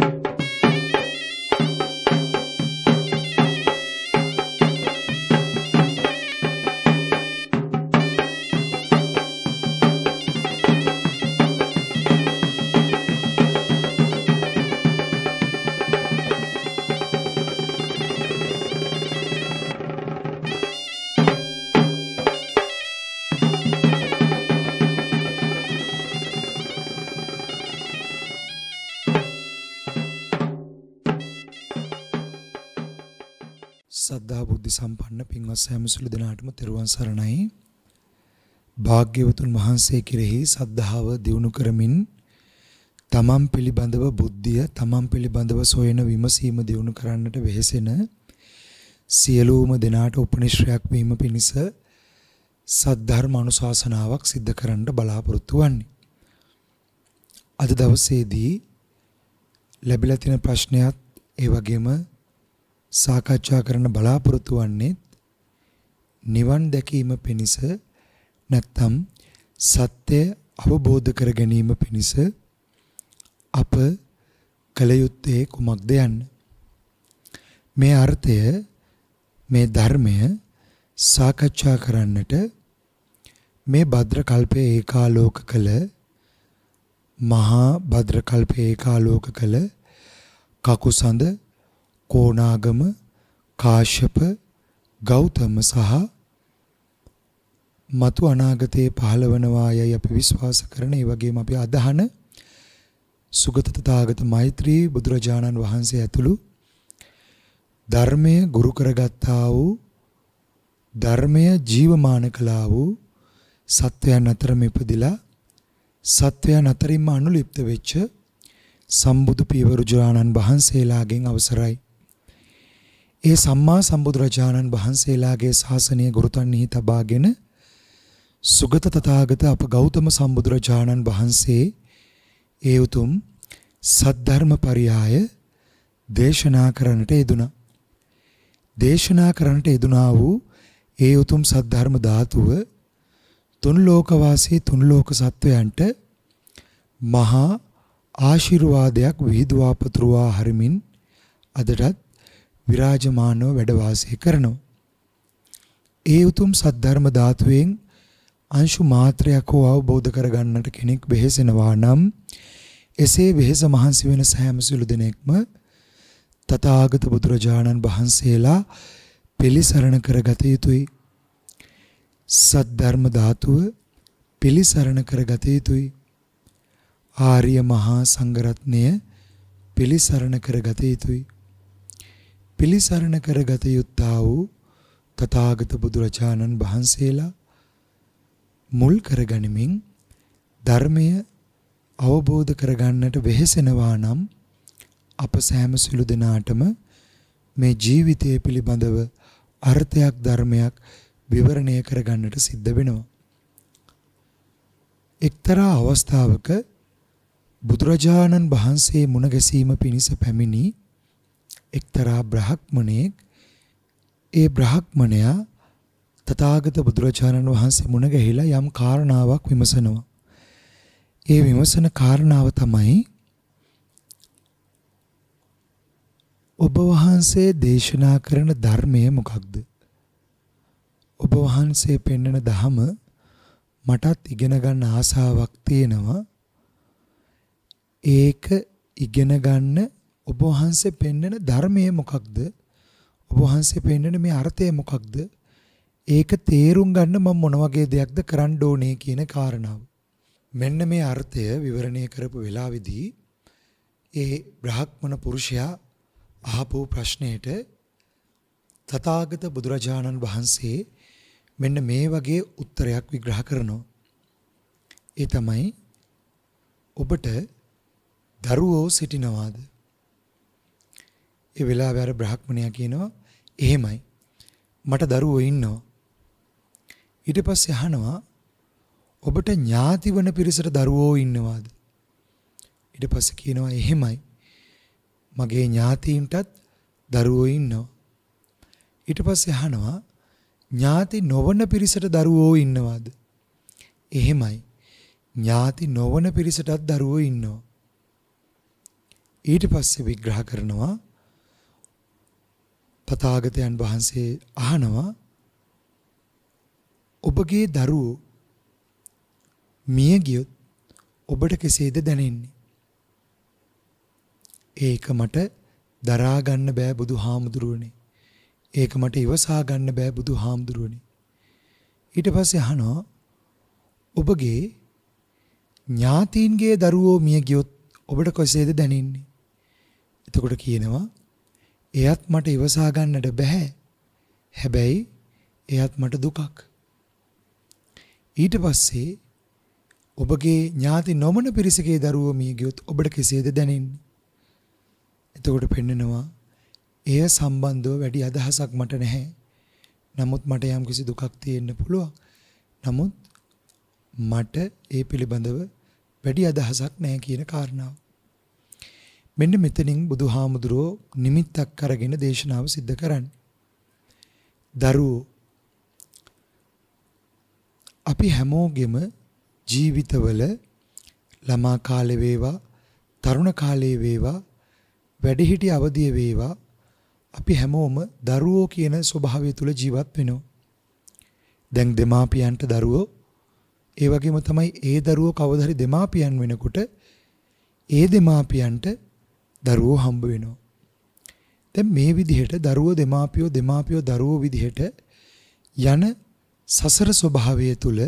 you සම්පන්න පින්වත් සෑම සුළු දෙනාටම තෙරුවන් සරණයි. භාග්‍යවතුන් වහන්සේ කෙරෙහි සද්ධාව දියුණු කරමින් තමන් පිළිබඳව බුද්ධිය තමන් පිළිබඳව සොයන විමසීම දියුණු කරන්නට වෙහෙසෙන සියලුම දෙනාට උපනිශ්‍රයක් වීම පිණිස සද්ධර්ම අනුශාසනාවක් සිද්ධ කරන්න බලාපොරොත්තු වන්නේ. අද දවසේදී ලැබිලා තියෙන ප්‍රශ්නයත් ඒ වගේම සාකච්ඡා කරන්න බලාපොරොත්තු වන්නේත් නිවන් දැකීම පිණිස නැත්නම් සත්‍ය අවබෝධ කර ගැනීම පිණිස අප කල යුත්තේ කුමක්ද යන්න මේ අර්ථය මේ ධර්මය සාකච්ඡා කරන්නට මේ භද්‍ර කල්පයේ ඒකාලෝක කළ මහා භද්‍ර කල්පයේ ඒකාලෝක කළ කකුසඳ කෝණාගම කාශ්‍යප ගෞතම සහ මතු අනාගතයේ පහළවනවා යයි අපි විශ්වාස කරන ඒ වගේම අපි අදහන සුගත තථාගත මෛත්‍රී බුදුරජාණන් වහන්සේ ඇතුළු ධර්මය ගුරු කරගත්තා වූ ධර්මය ජීවමාන කළා වූ සත්වයන් අතර මෙපදිලා සත්වයන් අතරින්ම අනුලිප්ත වෙච්ච සම්බුදු පියවරු ජානන් වහන්සේලාගෙන් අවසරයි ඒ සම්මා සම්බුදුරජාණන් වහන්සේලාගේ ශාසනය ගුරුතන්හි තබාගෙන සුගත තථාගත අප ගෞතම සම්බුදුරජාණන් වහන්සේ ඒ උතුම් සද්ධර්ම පරියාය දේශනා කරන්නට යෙදුණා. දේශනා කරන්නට යෙදුනා වූ ඒ උතුම් සද්ධර්ම ධාතුව තුන් ලෝකවාසී තුන් ලෝක සත්වයන්ට මහා ආශිර්වාදයක් විහිදුවා පතුරවා හරිමින් අදටත් විරාජමානව වැඩ වාසය කරනවා. ඒ උතුම් සද්ධර්ම ධාතුවෙන් අංශු මාත්‍රයක් හෝ අවබෝධ කරගන්නට කෙනෙක් වෙහෙසෙනවා නම් එසේ වෙහෙස මහන්සි වෙන සෑම සිළු දෙනෙක්ම තථාගත බුදුරජාණන් වහන්සේලා පිළිසරණ කරගත යුතුයි. සද්ධර්ම ධාතුව පිළිසරණ කරගත යුතුයි. ආර්ය මහා සංඝරත්නය පිළිසරණ කරගත යුතුයි. පිළිසරණ කරගත යුත්තා වූ තථාගත බුදුරජාණන් වහන්සේලා මුල් කරගනිමින් ධර්මය අවබෝධ කරගන්නට වෙහෙසෙනවා නම් අප සෑම සිළු දෙනාටම මේ ජීවිතය පිළිබඳව අර්ථයක් ධර්මයක් විවරණය කරගන්නට සිද්ධ වෙනවා. එක්තරා අවස්ථාවක බුදුරජාණන් වහන්සේ මුණ ගැසීම පිණිස පැමිණි එක්තරා බ්‍රහ්මණෙක් ඒ බ්‍රහ්මණයා තථාගත බුදුරජාණන් වහන්සේ මුණ ගැහිලා යම් කාරණාවක් විමසනවා. ඒ විමසන කාරණාව තමයි ඔබ වහන්සේ දේශනා කරන ධර්මය මොකක්ද? ඔබ වහන්සේ පෙන්වන ධහම මටත් ඉගෙන ගන්න ආසාවක් තියෙනවා. ඒක ඉගෙන ගන්න ඔබ වහන්සේ පෙන්වන ධර්මයේ මොකක්ද? ඔබ වහන්සේ පෙන්වන මේ අර්ථය මොකක්ද? ඒක තේරුම් ගන්න මම මොන වගේ දෙයක්ද කරන්න ඕනේ කියන කාරණාව. මෙන්න මේ අර්ථය විවරණය කරපු වෙලාවේදී ඒ බ්‍රහ්මණ පුරුෂයා අහපු ප්‍රශ්නයට තථාගත බුදුරජාණන් වහන්සේ මෙන්න මේ වගේ උත්තරයක් විග්‍රහ කරනවා. ඒ තමයි ඔබට දරුවෝ සිටිනවාද? ඒ වෙලාවේ අර බ්‍රහ්මණයා කියනවා එහෙමයි. මට දරුවෝ ඉන්නවා. ඊට පස්සේ අහනවා ඔබට ඥාති වන පිරිසට දරුවෝ ඉන්නවාද? ඊට පස්සේ කියනවා එහෙමයි. මගේ ඥාතීන්ටත් දරුවෝ ඉන්නවා. ඊට පස්සේ අහනවා ඥාති නොවන පිරිසට දරුවෝ ඉන්නවාද? එහෙමයි. ඥාති නොවන පිරිසටත් දරුවෝ ඉන්නවා. ඊට පස්සේ විග්‍රහ කරනවා තථාගතයන් වහන්සේ අහනවා ඔබගේ දරුවෝ මිය ගියොත් ඔබට කෙසේද දැනෙන්නේ? ඒක මට දරා ගන්න බෑ බුදුහාමුදුරුවනේ. ඒක මට ඉවසා ගන්න බෑ බුදුහාමුදුරුවනේ. ඊට පස්සේ අහනවා ඔබගේ ඥාතීන්ගේ දරුවෝ මිය ගියොත් ඔබට කෙසේද දැනෙන්නේ? එතකොට කියනවා එයත් මට ඉවසා ගන්නට බෑ. හැබැයි එයත් මට දුකක්. ඊට පස්සේ ඔබගේ ඥාති නොමන පිරිසකේ දරුවෝ මිය ගියොත් ඔබට කෙසේද දැනෙන්නේ? එතකොට පෙන්නනවා එය සම්බන්ධව වැඩි අදහසක් මට නැහැ. නමුත් මට යම්කිසි දුකක් තියෙන්න පුළුවන්. නමුත් මට ඒ පිළිබඳව වැඩි අදහසක් නැහැ කියන කාරණාව. මෙන්න මෙතනින් බුදුහාමුදුරෝ නිමිත්තක් අරගෙන දේශනාව සිද්ධ කරන්නේ. දරුවෝ අපි හැමෝගෙම ජීවිතවල ළමා කාලේ වේවා තරුණ කාලේ වේවා වැඩිහිටි අවධිය වේවා අපි හැමෝම දරුවෝ කියන ස්වභාවය තුල ජීවත් වෙනවා. දැන් දෙමාපියන්ට දරුවෝ ඒ වගේම තමයි ඒ දරුවෝ කවදාහරි දෙමාපියන් වෙනකොට ඒ දෙමාපියන්ට දරුවෝ හම්බ වෙනවා. දැන් මේ විදිහට දරුවෝ දෙමාපියෝ දෙමාපියෝ දරුවෝ විදිහට යන සසර ස්වභාවය තුල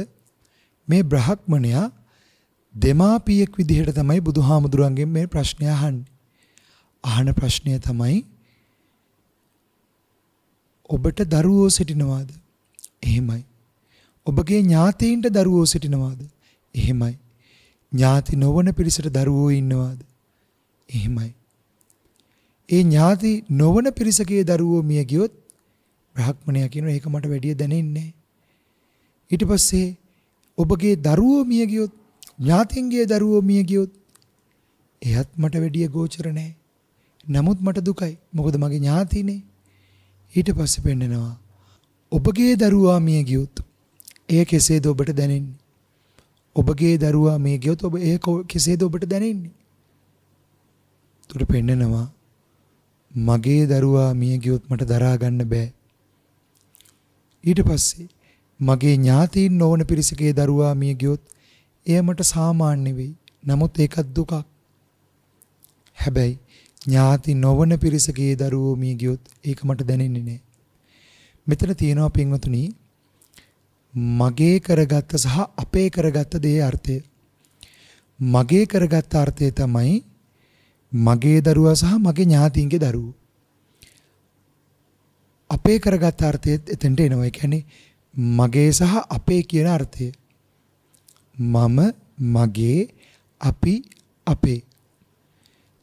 මේ බ්‍රහ්මණයා දෙමාපියෙක් විදිහට තමයි බුදුහාමුදුරන්ගෙන් මේ ප්‍රශ්නය අහන්නේ. අහන ප්‍රශ්නය තමයි ඔබට දරුවෝ සිටිනවාද? එහෙමයි. ඔබගේ ඥාතීන්ට දරුවෝ සිටිනවාද? එහෙමයි. ඥාති නොවන පිරිසට දරුවෝ ඉන්නවාද? එහෙමයි. ඒ ඥාති නොවන පිරිසකේ දරුවෝ මිය ගියොත් බ්‍රහ්මණයා කියනවා ඒක මට වැඩිය දැනෙන්නේ ඊට පස්සේ ඔබගේ දරුවෝ මිය ගියොත් ඥාතින්ගේ දරුවෝ මිය ගියොත් එයත් මට වැඩිය ගෝචර නැහැ. නමුත් මට දුකයි. මොකද මගේ ඥාතිනේ. ඊට පස්සේ පෙන්නනවා ඔබගේ දරුවා මිය ගියොත් එය කෙසේද ඔබට දැනෙන්නේ? ඔබගේ දරුවා මිය ගියොත් ඔබ එය කෙසේද ඔබට දැනෙන්නේ? උඩ පෙන්නනවා මගේ දරුවා මිය ගියොත් මට දරා ගන්න බෑ. ඊට පස්සේ මගේ ඥාතීන් නොවන පිරිසකේ දරුවා මිය ගියොත් එය මට සාමාන්‍ය වෙයි. නමුත් ඒකත් දුකක්. හැබැයි ඥාති නොවන පිරිසකේ දරුවෝ මිය ගියොත් ඒක මට දැනෙන්නේ නෑ. මෙතන තියෙනවා පින්වතුනි මගේ කරගත්ත සහ අපේ කරගත්ත දේ අර්ථය. මගේ කරගත්ත අර්ථය තමයි මගේ දරුවා සහ මගේ ඥාතීන්ගේ දරුවෝ. අපේ කරගත් අර්ථයත් එතෙන්ට එනවා. ඒ කියන්නේ මගේ සහ අපේ කියන අර්ථය. මම මගේ අපි අපේ.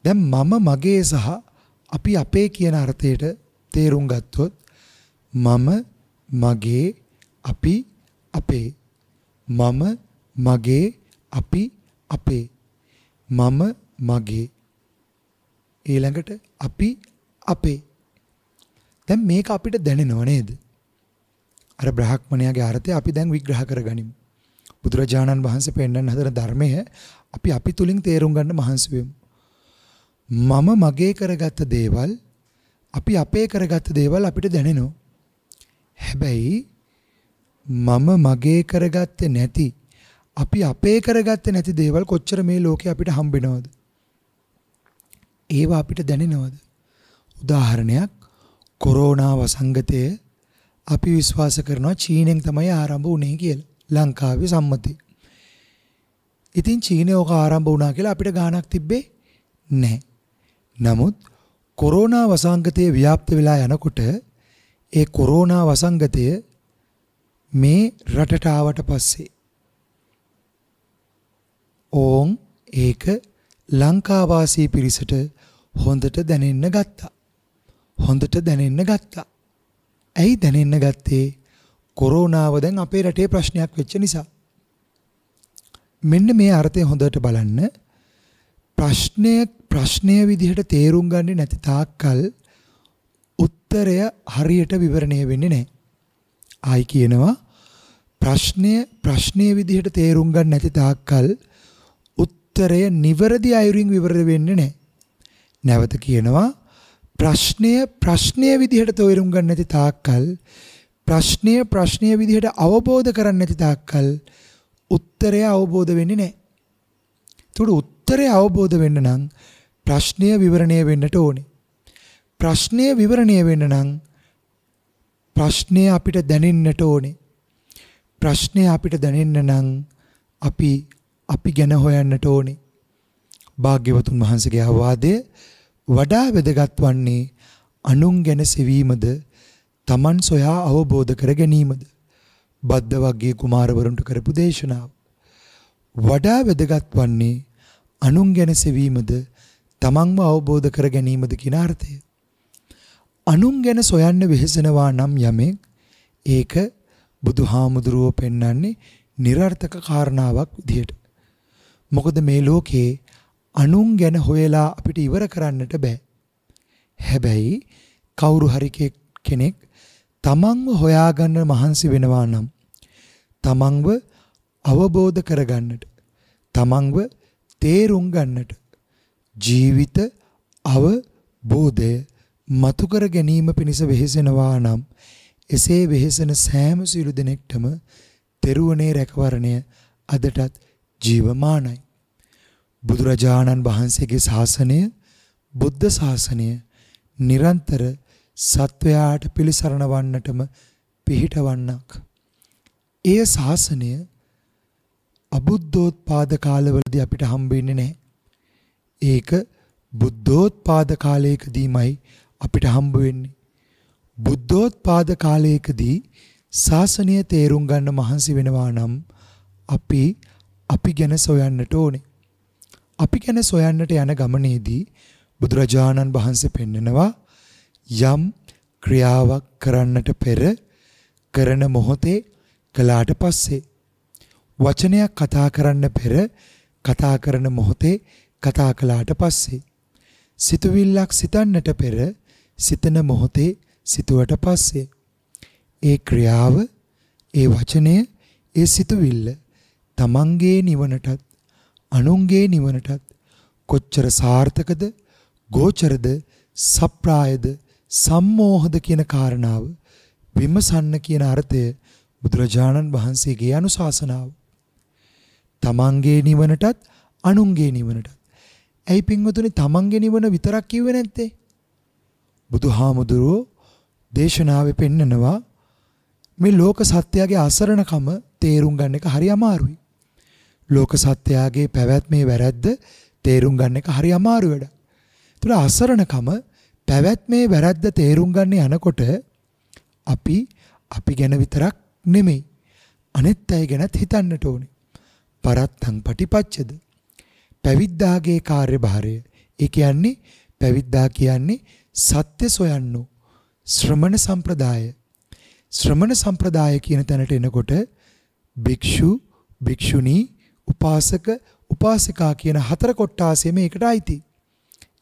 දැන් මම මගේ සහ අපි අපේ කියන අර්ථයට තේරුම් ගත්තොත් මම මගේ අපි අපේ මම මගේ අපි අපේ මම මගේ ඊළඟට අපි අපේ දැන් මේක අපිට දැනෙනව නේද? අර බ්‍රහ්මණයාගේ අර්ථය අපි දැන් විග්‍රහ කරගනිමු. බුදුරජාණන් වහන්සේ පෙන්වන්න හදන ධර්මය අපි අපි තුලින් තේරුම් ගන්න මහන්සි මම මගේ කරගත්ත දේවල් අපි අපේ කරගත්ත දේවල් අපිට දැනෙනවා. හැබැයි මම මගේ කරගත්තේ නැති අපි අපේ කරගත්තේ නැති දේවල් කොච්චර මේ ලෝකේ අපිට හම්බෙනවද? ඒවා අපිට දැනෙනවද? උදාහරණයක් කොරෝනා වසංගතය අපි විශ්වාස කරනවා චීනෙන් තමයි ආරම්භ වුනේ කියලා. ලංකාවේ සම්මතයි. ඉතින් චීනේ ඕක ආරම්භ වුණා කියලා අපිට ගාණක් තිබ්බේ නැහැ. නමුත් කොරෝනා වසංගතය ව්‍යාප්ත වෙලා යනකොට ඒ කොරෝනා වසංගතය මේ රටට ආවට පස්සේ ඕන් ඒක ලංකාවාසී පිරිසට හොඳට දැනෙන්න ගත්තා. හොඳට දැනෙන්න ගත්තා. ඇයි දැනෙන්න ගත්තේ? කොරෝනාව දැන් අපේ රටේ ප්‍රශ්නයක් වෙච්ච නිසා. මෙන්න මේ අර්ථය හොඳට බලන්න. ප්‍රශ්නය ප්‍රශ්නය විදිහට තේරුම් ගන්නේ නැති තාක්කල් උත්තරය හරියට විවරණය වෙන්නේ නැහැ. ආයි කියනවා ප්‍රශ්නය ප්‍රශ්නය විදිහට තේරුම් ගන්න නැති තාක්කල් උත්තරය නිවැරදි අයුරින් විවරද වෙන්නේ නැහැ. නැවත කියනවා ප්‍රශ්නය ප්‍රශ්නය විදිහට තෝරුම් ගන්න නැති තාක්කල් ප්‍රශ්නය ප්‍රශ්නය විදිහට අවබෝධ කරන්නේ නැති තාක්කල් උත්තරය අවබෝධ වෙන්නේ නැහැ. ඒතකොට උත්තරය අවබෝධ වෙන්න නම් ප්‍රශ්නය විවරණය වෙන්නට ඕනේ. ප්‍රශ්නය විවරණය වෙන්න නම් ප්‍රශ්නය අපිට දැනෙන්නට ඕනේ. ප්‍රශ්නය අපිට දැනෙන්න නම් අපි අපි ගැන හොයන්නට ඕනේ. භාග්‍යවතුන් වහන්සේගේ අවවාදය වඩා වැදගත් වන්නේ අනුන් ගැන සෙවීමද තමන් සොයා අවබෝධ කර ගැනීමද බද්ද වගේ කුමාරවරුන්ට කරපු දේශනාව වඩා වැදගත් වන්නේ අනුන් ගැන සෙවීමද තමන්ව අවබෝධ කර ගැනීමද කියන අර්ථය අනුන් ගැන සොයන්න වෙහෙසනවා නම් යමෙක් ඒක බුදුහාමුදුරුව පෙන්වන්නේ નિરර්ථක කාරණාවක් විදියට මොකද මේ ලෝකේ අනුන් ගැන හොයලා අපිට ඉවර කරන්නට බෑ. හැබැයි කවුරු හරි කෙනෙක් තමන්ව හොයාගන්න මහන්සි වෙනවා නම් තමන්ව අවබෝධ කරගන්නට තමන්ව තේරුම් ගන්නට ජීවිත අවබෝධය මතු කර ගැනීම පිණිස වෙහෙසෙනවා නම් එසේ වෙහෙසෙන සෑම සියලු දෙනෙක්ටම තෙරුවනේ රැකවරණය අදටත් ජීවමානයි. බුදුරජාණන් වහන්සේගේ ශාසනය බුද්ධ ශාසනය නිරන්තර සත්වයාට පිළිසරණ වන්නටම පිහිටවන්නක්. එය ශාසනය අබුද්ධෝත්පාද කාලවලදී අපිට හම්බෙන්නේ නැහැ. ඒක බුද්ධෝත්පාද කාලයකදීමයි අපිට හම්බ වෙන්නේ. බුද්ධෝත්පාද කාලයකදී ශාසනය තේරුම් ගන්න මහන්සි වෙනවා නම් අපි අපි ගැන සොයන්නට ඕනේ. අපි ගැන සොයන්නට යන ගමනේදී බුදුරජාණන් වහන්සේ පෙන්නනවා යම් ක්‍රියාවක් කරන්නට පෙර කරන මොහොතේ කළාට පස්සේ වචනයක් කතා කරන්න පෙර කතා කරන මොහොතේ කතා කළාට පස්සේ සිතුවිල්ලක් සිතන්නට පෙර සිතන මොහොතේ සිතුවට පස්සේ ඒ ක්‍රියාව ඒ වචනය ඒ සිතුවිල්ල තමන්ගේ නිවනටත් අනුන්ගේ නිවනටත් කොච්චර සාර්ථකද ගෝචරද සප්‍රායද සම්මෝහද කියන කාරණාව විමසන්න කියන අර්ථය බුදුරජාණන් වහන්සේගේ අනුශාසනාව. තමන්ගේ නිවනටත් අනුන්ගේ නිවනටත්. ඇයි පින්වතුනි තමන්ගේ නිවන විතරක් කිව්වේ නැත්තේ? බුදුහාමුදුරුවෝ දේශනාවේ පෙන්නනවා මේ ලෝක සත්‍යයේ අසරණකම තේරුම් ගන්න එක හරි අමාරුයි. ලෝක සත්‍යයගේ පැවැත්මේ වැරද්ද තේරුම් ගන්න එක හරි අමාරු වැඩ. ඒතර අසරණකම පැවැත්මේ වැරද්ද තේරුම් ගන්න යනකොට අපි අපි ගැන විතරක් නෙමෙයි අනෙත් අය ගැනත් හිතන්නට ඕනේ. පරත්තං පටිපච්ඡද. පැවිද්දාගේ කාර්යභාරය. ඒ කියන්නේ පැවිද්දා කියන්නේ සත්‍ය සොයන්නෝ ශ්‍රමණ සම්ප්‍රදාය. ශ්‍රමණ සම්ප්‍රදාය කියන තැනට එනකොට භික්ෂු භික්ෂුණී උපාසක උපාසිකා කියන හතර කොට්ටාසය මේකට අයිති.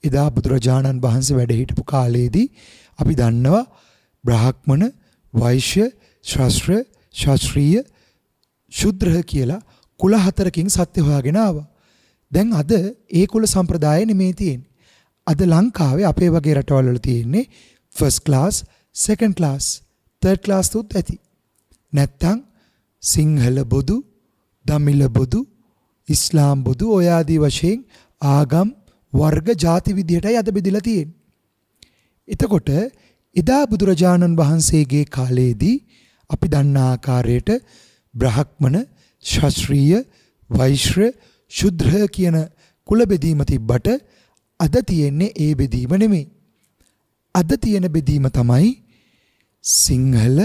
එදා බුදුරජාණන් වහන්සේ වැඩ හිටපු කාලයේදී අපි දන්නවා බ්‍රාහ්මණ වෛශ්‍ය ශාස්ත්‍ර ශාස්ත්‍රීය ශුද්‍රහ කියලා කුල හතරකින් සත්‍ය හොයාගෙන ආවා. දැන් අද ඒ කුල සම්ප්‍රදාය නෙමේ තියෙන්නේ. අද ලංකාවේ අපේ වගේ රටවල් වල තියෙන්නේ first class, second class, third class තුත් ඇති. නැත්තම් සිංහල බොදු, දමිළ බොදු, ඉස්ලාම් බුදු ඔය ආදී වශයෙන් ආගම් වර්ග ಜಾති විදිහටයි අද බෙදලා තියෙන්නේ. එතකොට එදා බුදුරජාණන් වහන්සේගේ කාලයේදී අපි දන්නා ආකාරයට බ්‍රහ්මණ, ශාස්ත්‍රීය, වෛශ්‍ය, ශුද්‍ර කියන කුල බෙදීම තිබ්බට අද තියෙන්නේ ඒ බෙදීම නෙමෙයි. අද තියෙන බෙදීම තමයි සිංහල,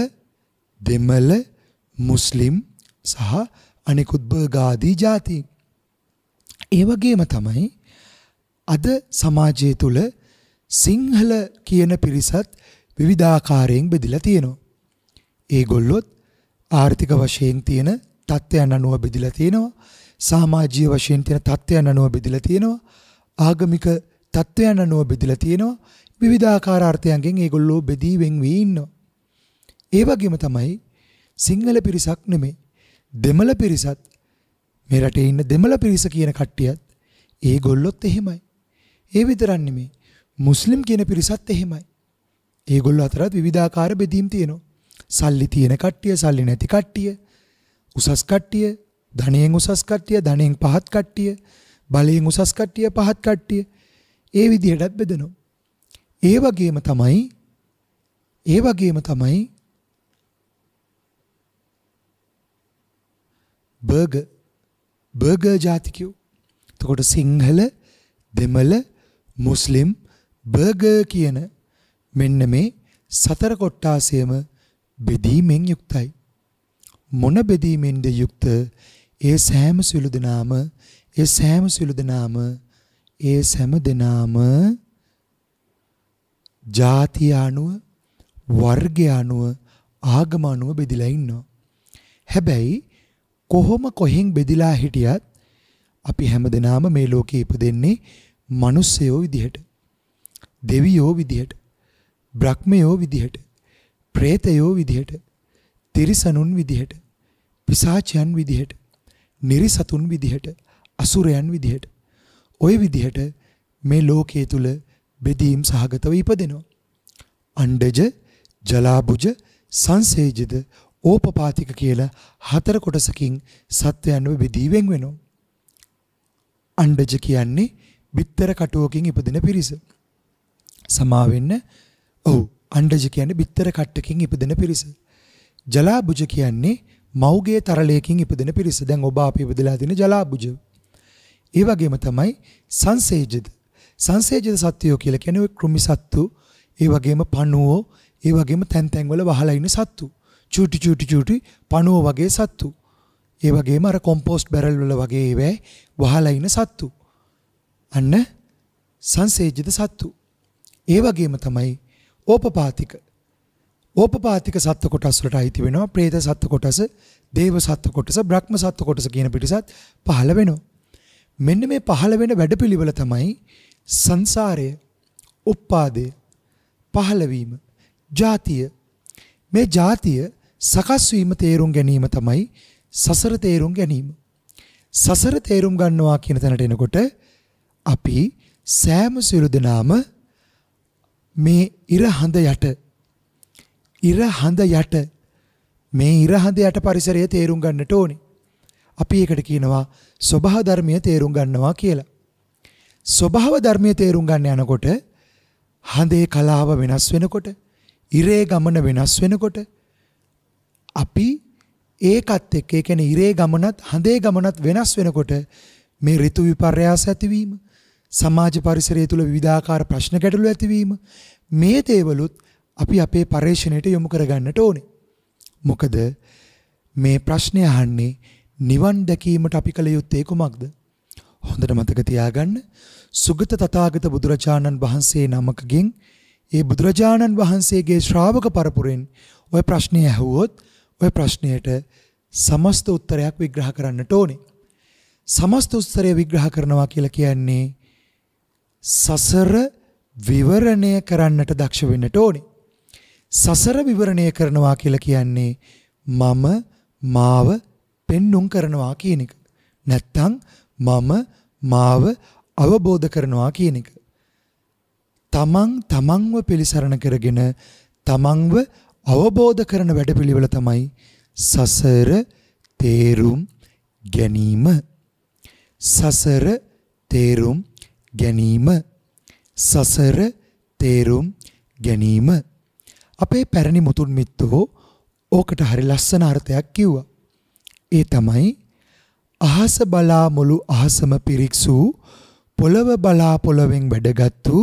දෙමළ, මුස්ලිම් සහ අනිකුත් බර්ගාදී ಜಾති. ඒ වගේම තමයි අද සමාජය තුල සිංහල කියන පිරිසත් විවිධාකාරයෙන් බෙදිලා තියෙනවා. ඒගොල්ලොත් ආර්ථික වශයෙන් තියෙන තත්ත්වයන් අනුව බෙදිලා තියෙනවා. සමාජීය වශයෙන් තියෙන තත්ත්වයන් අනුව බෙදිලා තියෙනවා. ආගමික තත්ත්වයන් අනුව බෙදිලා තියෙනවා. විවිධාකාර අර්ථයන්ගෙන් ඒගොල්ලෝ බෙදී වෙන් වී ඉන්නවා. ඒ වගේම තමයි සිංහල පිරිසක් නෙමෙයි දෙමළ පිරිසත් මේ රටේ ඉන්න දෙමළ පිරිස කියන කට්ටියත් ඒගොල්ලොත් එහෙමයි. ඒ විතරක් නෙමෙයි. මුස්ලිම් කියන පිරිසත් එහෙමයි. ඒගොල්ලෝ අතරත් විවිධාකාර බෙදීම් තියෙනවා. සල්ලි තියෙන කට්ටිය, සල්ලි නැති කට්ටිය, උසස් කට්ටිය, ධනයෙන් උසස් කට්ටිය, ධනයෙන් පහත් කට්ටිය, බලයෙන් උසස් කට්ටිය, පහත් කට්ටිය. ඒ විදිහටත් බෙදෙනවා. ඒ වගේම තමයි ඒ වගේම තමයි බර්ගර් බර්ගර් ජාතිකයෝ. එතකොට සිංහල දෙමළ මුස්ලිම් බර්ගර් කියන මෙන්න මේ සතර කොට්ටාසයම බෙදීමෙන් යුක්තයි. මොන බෙදීමෙන්ද යුක්ත ඒ සෑම සිළු දෙනාම ඒ සෑම සිළු දෙනාම ඒ සෑම දෙනාම ಜಾති ආණුව වර්ගය ආණුව ආගම ආණුව බෙදලා ඉන්නවා. හැබැයි කොහොම කොහෙන් බෙදිලා හිටියත් අපි හැම දෙනාම මේ ලෝකේ ඉපදෙන්නේ මිනිස්සයෝ විදිහට. දෙවියෝ විදිහට. බ්‍රහ්මයෝ විදිහට. ප්‍රේතයෝ විදිහට. තිරිසනුන් විදිහට. පිසාචයන් විදිහට. නිරිසතුන් විදිහට. අසුරයන් විදිහට. ওই විදිහට මේ ලෝකයේ තුල බෙදීම් සහගතව ඉපදෙනවා. අණ්ඩජ ජලාබුජ සංසේජිත ඕපපාතික කියලා හතර කොටසකින් සත්වයන්ව බෙදී වෙන් වෙනවා. අණ්ඩජ කියන්නේ බිත්තර කටුවකින් ඉපදෙන පිරිස. සමා වෙන්න ඔව් අණ්ඩජ කියන්නේ බිත්තර කට්ටකින් ඉපදෙන පිරිස. ජලාබුජ කියන්නේ මව්ගේ තරලයකින් ඉපදෙන පිරිස. දැන් ඔබ අපි ඉපදලා තියෙන ජලාබුජ. ඒ වගේම තමයි සංසේජද. සංසේජද සත්වයෝ කියලා කියන්නේ ඔය කෘමි සත්තු, ඒ වගේම පණුවෝ, ඒ වගේම තැන් තැන් වල වහලා ඉන්න සත්තු. චූටි චූටි චූටි පණුව වගේ සත්තු. ඒ වගේම අර කොම්පෝස්ට් බැරල් වල වගේ ඒවැයි වහලා ඉන සත්තු. අන්න සංසේජිත සත්තු. ඒ වගේම තමයි ඕපපාතික. ඕපපාතික සත්ත්ව කොටස් වලට අයිති වෙනවා പ്രേත සත්ත්ව කොටස, දේව සත්ත්ව කොටස, බ්‍රහ්ම සත්ත්ව කොටස කියන පිටසත් පහළ වෙනවා. මෙන්න මේ පහළ වෙන වැඩපිළිවෙල තමයි සංසාරය, උප්පාදය, පහළවීම, ජාතිය. මේ ජාතිය සකස් වීම තේරුම් ගැනීම තමයි සසර තේරුම් ගැනීම. සසර තේරුම් ගන්නවා කියන තැනට එනකොට අපි සෑම සියලු දෙනාම මේ ඉර හඳ යට ඉර හඳ යට මේ ඉර හඳ යට පරිසරය තේරුම් ගන්නට ඕනේ. අපි ඒකට කියනවා ස්වභාව ධර්මය තේරුම් ගන්නවා කියලා. ස්වභාව ධර්මය තේරුම් ගන්න යනකොට හඳේ කලාව වෙනස් වෙනකොට ඉරේ ගමන වෙනස් වෙනකොට අපි ඒකත් එක්ක ඒ කියන්නේ ඉරේ ගමනත් හඳේ ගමනත් වෙනස් වෙනකොට මේ ඍතු විපර්යාස ඇතිවීම සමාජ පරිසරය තුළ විවිධාකාර ප්‍රශ්න ගැටලු ඇතිවීම මේ තේවලුත් අපි අපේ පරේක්ෂණයට යොමු කරගන්නට ඕනේ. මොකද මේ ප්‍රශ්නය අහන්නේ නිවන් දැකීමට අපි කළ යුත්තේ කුමක්ද? හොඳට මතක තියාගන්න සුගත තථාගත බුදුරජාණන් වහන්සේ නමකගෙන් ඒ බුදුරජාණන් වහන්සේගේ ශ්‍රාවක පරපුරෙන් ওই ප්‍රශ්නය ඇහුවොත් ඔය ප්‍රශ්නයට සමස්ත උත්තරයක් විග්‍රහ කරන්නට ඕනේ. සමස්ත උත්තරය විග්‍රහ කරනවා කියලා කියන්නේ සසර විවරණය කරන්නට දක්ෂ වෙන්නට ඕනේ. සසර විවරණය කරනවා කියලා කියන්නේ මම මාව පෙන්눔 කරනවා කියන එක. නැත්තම් මම මාව අවබෝධ කරනවා කියන එක. තමන් තමන්ව පිළිසරණ කරගෙන තමන්ව අවබෝධ කරන වැඩපිළිවෙල තමයි සසර තේරුම් ගැනීම. සසර තේරුම් ගැනීම. සසර තේරුම් ගැනීම. අපේ පැරණි මුතුන් මිත්තෝ ඕකට හරි ලස්සන අර්ථයක් කිව්වා. ඒ තමයි අහස බලා මුළු අහසම පිරික්සූ පොළව බලා පොළවෙන් වැඩගත්තු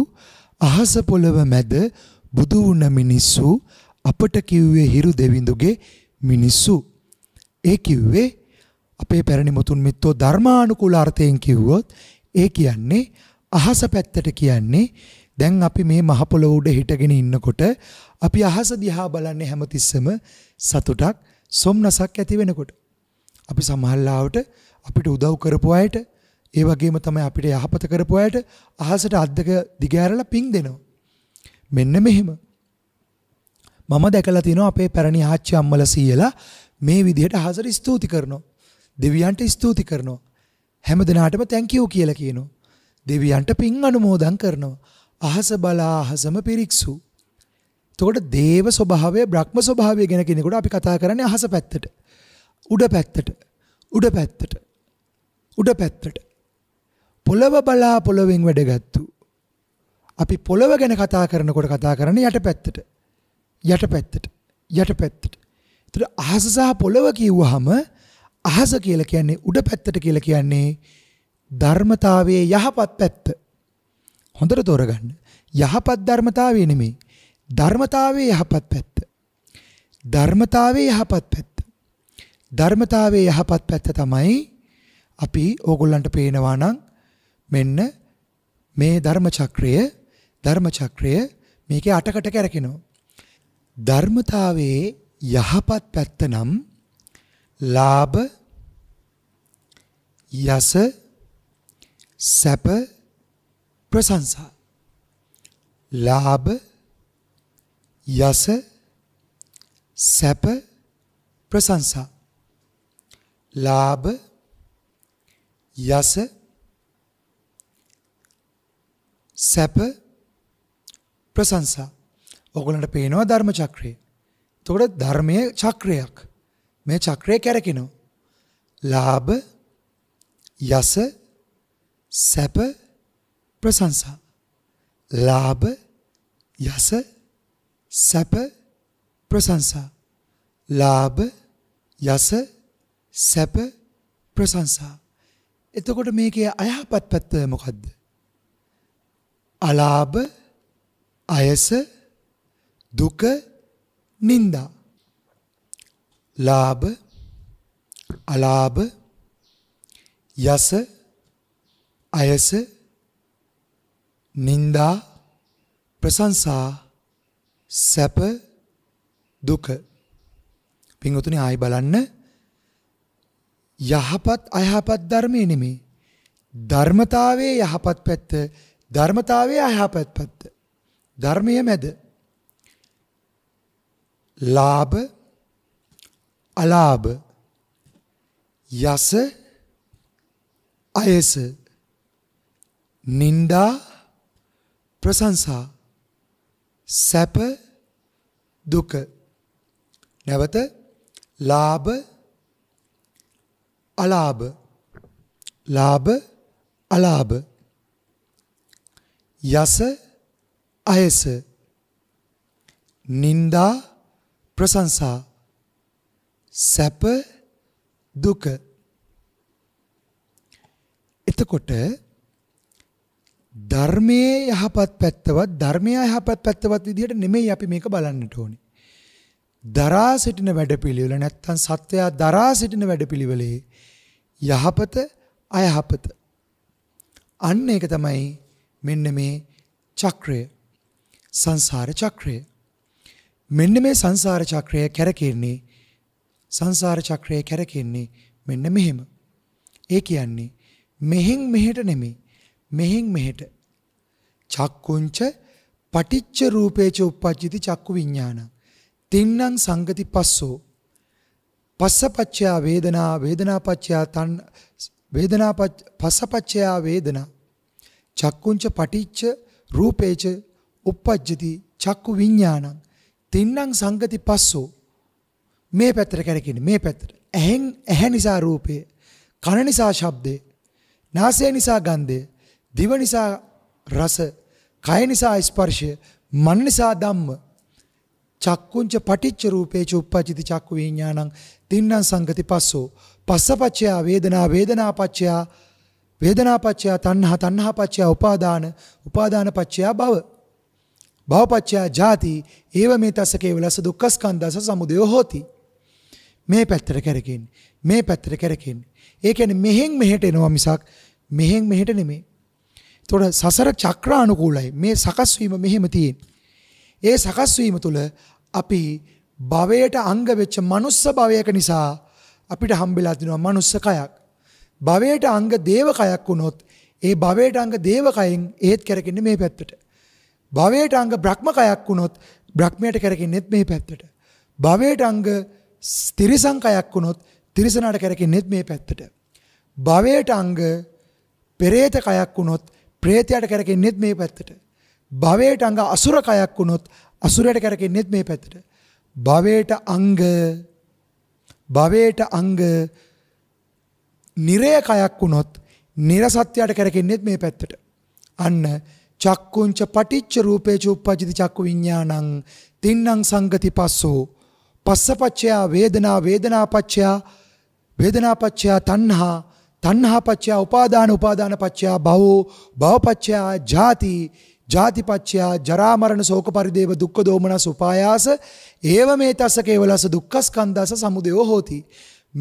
අහස පොළව මැද බුදු වුණ මිනිස්සු අපට කිව්වේ හිරු දෙවිඳුගේ මිනිස්සු. ඒ කිව්වේ අපේ පැරණි මුතුන් මිත්තෝ ධර්මානුකූල අර්ථයෙන් කිව්වොත් ඒ කියන්නේ අහස පැත්තට කියන්නේ දැන් අපි මේ මහ පොළොව උඩ හිටගෙන ඉන්නකොට අපි අහස දිහා බලන්නේ හැමතිස්සම සතුටක් සොම්නසක් ඇති වෙනකොට. අපි සමහල්ලාවට අපිට උදව් කරපු අයට ඒ වගේම තමයි අපිට යහපත කරපු අයට අහසට අද්දක දිගෑරලා පිං දෙනවා. මෙන්න මෙහෙම මම දැකලා තිනවා අපේ පැරණි ආච්චි අම්මලා සීයලා මේ විදිහට හසර ස්තුති කරනවා. දෙවියන්ට ස්තුති කරනවා. හැම දිනාටම thank you කියලා කියනවා. දෙවියන්ට පින් අනුමෝදන් කරනවා. අහස බලා අහසම පිරික්සු. එතකොට දේව ස්වභාවය බ්‍රහ්ම ස්වභාවය ගැන කෙනෙකුට අපි කතා කරන්නේ අහස පැත්තට. උඩ පැත්තට. උඩ පැත්තට. උඩ පැත්තට. පොළව බලා පොළවෙන් වැඩගත්තු. අපි පොළව ගැන කතා කරනකොට කතා කරන්නේ යට පැත්තට. යටපැත්තට යටපැත්තට. ඒතර අහස සහ පොළව කිව්වහම අහස කියලා කියන්නේ උඩ පැත්තට කියලා කියන්නේ ධර්මතාවයේ යහපත් පැත්ත. හොඳට තෝරගන්න. යහපත් ධර්මතාවය නෙමෙයි. ධර්මතාවයේ යහපත් පැත්ත. ධර්මතාවයේ යහපත් පැත්ත. ධර්මතාවයේ යහපත් පැත්ත තමයි අපි ඕගොල්ලන්ට පේනවා නම් මෙන්න මේ ධර්ම චක්‍රය ධර්ම චක්‍රය මේකේ අටකට කැරකෙනවා. ධර්මතාවයේ යහපත් පැත්ත නම් ලාභ යස සැප ප්‍රශංසා ලාභ යස සැප ප්‍රශංසා ලාභ යස සැප ප්‍රශංසා ඔගලන්ට පේනවා ධර්ම චක්‍රය. එතකොට ධර්මයේ චක්‍රයක්. මේ චක්‍රය කැරකෙනවා. ලාභ යස සැප ප්‍රශංසා. ලාභ යස සැප ප්‍රශංසා. ලාභ යස සැප ප්‍රශංසා. එතකොට මේකේ අයහපත් පැත්ත මොකද්ද? අලාභ අයස දුක නින්දා ලාභ අලාභ යස අයස නින්දා ප්‍රශංසා සැප දුක පින්වතුනි ආයි බලන්න යහපත් අයහපත් ධර්මයේ නෙමේ ධර්මතාවයේ යහපත් පැත්ත ධර්මතාවයේ අයහපත් පැත්ත ධර්මයේ මැද ලාභ අලාභ යස අයස නින්දා ප්‍රශංසා සැප දුක නැවත ලාභ අලාභ ලාභ අලාභ යස අයස නින්දා ප්‍රශංසා සැප දුක එතකොට ධර්මයේ යහපත් පැත්තවත් ධර්මයේ යහපත් පැත්තවත් විදිහට නෙමෙයි අපි මේක බලන්නට ඕනේ. දරා සිටින වැඩපිළිවෙල නැත්තම් සත්වයා දරා සිටින වැඩපිළිවෙලේ යහපත අයහපත අන්න ඒක තමයි මෙන්න මේ චක්‍රය සංසාර චක්‍රය මෙන්න මේ සංසාර චක්‍රය කැරකෙන්නේ සංසාර චක්‍රය කැරකෙන්නේ මෙන්න මෙහෙම. ඒ කියන්නේ මෙහෙන් මෙහෙට නෙමෙයි මෙහෙන් මෙහෙට. චක්කුංච පටිච්ච රූපේච උප්පජ්ජති චක්කු විඥානං. තින්නම් සංගති පස්සෝ. පස්සපච්චයා වේදනා වේදනාපච්චයා තන් වේදනාපච්ච පස්සපච්චයා වේදනා. චක්කුංච පටිච්ච රූපේච උප්පජ්ජති චක්කු විඥානං. තින්නම් සංගති පස්සෝ මේ පැත්තට කැරකෙන්නේ මේ පැත්තට. ඇහෙන් ඇහැ නිසා රූපය, කන නිසා ශබ්දය, නාසය නිසා ගන්ධය, දිව නිසා රස, කය නිසා ස්පර්ශය, මන නිසා ධම්ම. චක්කුංච පටිච්ච රූපේච උප්පජ්ජති චක්කු විඥානං තින්නම් සංගති පස්සෝ පස්සපච්චය වේදනා වේදනාපච්චය වේදනාපච්චය තණ්හා තණ්හාපච්චය උපාදාන උපාදානපච්චය භව භවපච්චයා ජාති ඒව මේ තස කේවලස දුක්ඛස්කන්ධස සමුදය හෝති. මේ පැත්තට කැරකෙන්නේ. මේ පැත්තට කැරකෙන්නේ. ඒ කියන්නේ මෙහෙන් මෙහෙට එනවා මිසක් මෙහෙන් මෙහෙට නෙමෙයි. එතකොට සසර චක්‍රානුකූලයි. මේ සකස් වීම මෙහෙම තියෙන. ඒ සකස් වීම තුළ අපි භවයට අංග වෙච්ච මනුස්ස භවයක නිසා අපිට හම්බෙලා තිනවා මනුස්ස කයක්. භවයට අංග දේව කයක් වුණොත් ඒ භවයට අංග දේව කයෙන් ඒත් කැරකෙන්නේ මේ පැත්තට. භවයට අංග බ්‍රහ්මකයක් වුණොත් බ්‍රහ්මයට කැරකෙන්නේත් මේ පැත්තට. භවයට අංග තිරිසංකයක් වුණොත් තිරිසනාට කැරකෙන්නේත් මේ පැත්තට. භවයට අංග පෙරේතකයක් වුණොත් ප්‍රේතයට කැරකෙන්නේත් මේ පැත්තට. භවයට අංග අසුරකයක් වුණොත් අසුරයට කැරකෙන්නේත් මේ පැත්තට. භවයට අංග භවයට අංග නිරයකයක් වුණොත් නිරසත්‍යයට කැරකෙන්නේත් මේ පැත්තට. අන්න චක්කුංච පටිච්ච රූපේච උප්පජ්ජති චක්කු විඥානං තින්නම් සංගති පස්සෝ පස්සපච්චයා වේදනා වේදනාපච්චයා වේදනාපච්චයා තණ්හා තණ්හාපච්චයා උපාදාන උපාදානපච්චයා භවෝ භවපච්චයා ජාති ජාතිපච්චයා ජරා මරණ ශෝක පරිදේව දුක්ඛ දෝමනස් උපායාස ඒව මේ තස්ස කේවලස දුක්ඛස්කන්ධස සමුදයෝ හෝති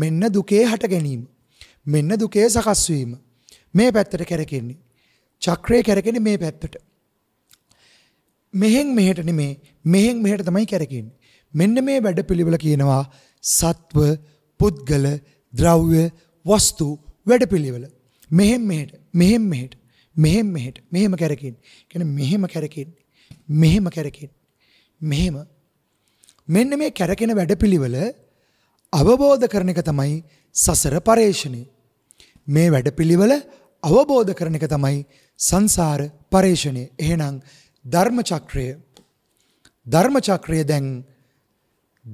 මෙන්න දුකේ හට ගැනීම මෙන්න දුකේ සකස් වීම මේ පැත්තට කැරකෙන්නේ චක්‍රය කැරකෙන මේ පැත්තට. මෙහෙන් මෙහෙට නෙමේ මෙහෙන් මෙහෙට තමයි කැරකෙන්නේ. මෙන්න මේ වැඩ පිළිවෙල කියනවා සත්ව පුද්ගල ද්‍රව්‍ය වස්තු වැඩ පිළිවෙල. මෙහෙන් මෙහෙට මෙහෙන් මෙහෙට මෙහෙන් මෙහෙට මෙහෙම කැරකෙන්නේ. කියන්නේ මෙහෙම කැරකෙන්නේ. මෙහෙම කැරකෙන්නේ. මෙහෙම මෙන්න මේ කැරකෙන වැඩ පිළිවෙල අවබෝධ කරන එක තමයි සසර පරේෂණය. මේ වැඩ පිළිවෙල අවබෝධ කරන එක තමයි සංසාර පරේෂණය. එහෙනම් ධර්ම චක්‍රය ධර්ම චක්‍රය දැන්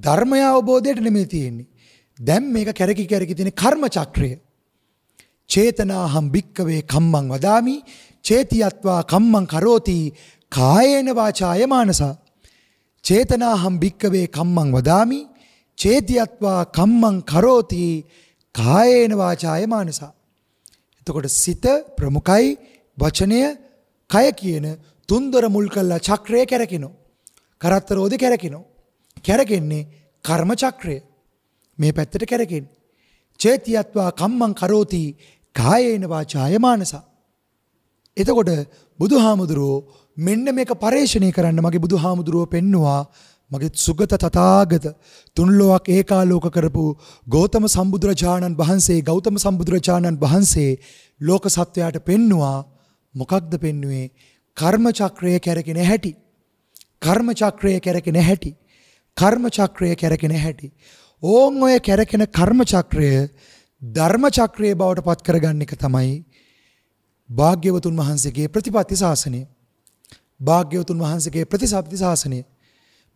ධර්මය අවබෝධයට නෙමෙයි තියෙන්නේ. දැන් මේක කැරකි කැරකි තියෙන කර්ම චක්‍රය. චේතනාහම් භික්කවේ කම්මං වදාමි චේතියත්වා කම්මං කරෝති කායේන වාචාය මානසා චේතනාහම් භික්කවේ කම්මං වදාමි චේතියත්වා කම්මං කරෝති කායේන වාචාය මානසා එතකොට සිත ප්‍රමුඛයි වචනය කය කියන තුන්දොර මුල් කළා චක්‍රය කැරකිනෝ. කරත්තරෝද කැරකිනෝ. කැරකෙන්නේ කර්ම චක්‍රය. මේ පැත්තට කැරකෙන්. චේතියත්වා කම්මං කරෝති කායේන වාචාය මානසා. එතකොට බුදුහාමුදුරුවෝ මෙන්න මේක පරේෂණය කරන්න මගේ බුදුහාමුදුරුවෝ පෙන්නවා මගේ සුගත තථාගත තුන්ලොවක් ඒකාලෝක කරපු ගෞතම සම්බුදුරජාණන් වහන්සේ ගෞතම සම්බුදුරජාණන් වහන්සේ ලෝක සත්වයාට පෙන්නවා මොකක්ද පෙන්නුවේ කර්ම චක්‍රය කැරකෙන හැටි කර්ම චක්‍රය කැරකෙන හැටි කර්ම චක්‍රය කැරකෙන හැටි ඕන් ඔය කැරකෙන කර්ම චක්‍රය ධර්ම චක්‍රය බවට පත් කරගන්න එක තමයි භාග්‍යවතුන් වහන්සේගේ ප්‍රතිපත්ති ශාසනය භාග්‍යවතුන් වහන්සේගේ ප්‍රතිසප්ති ශාසනය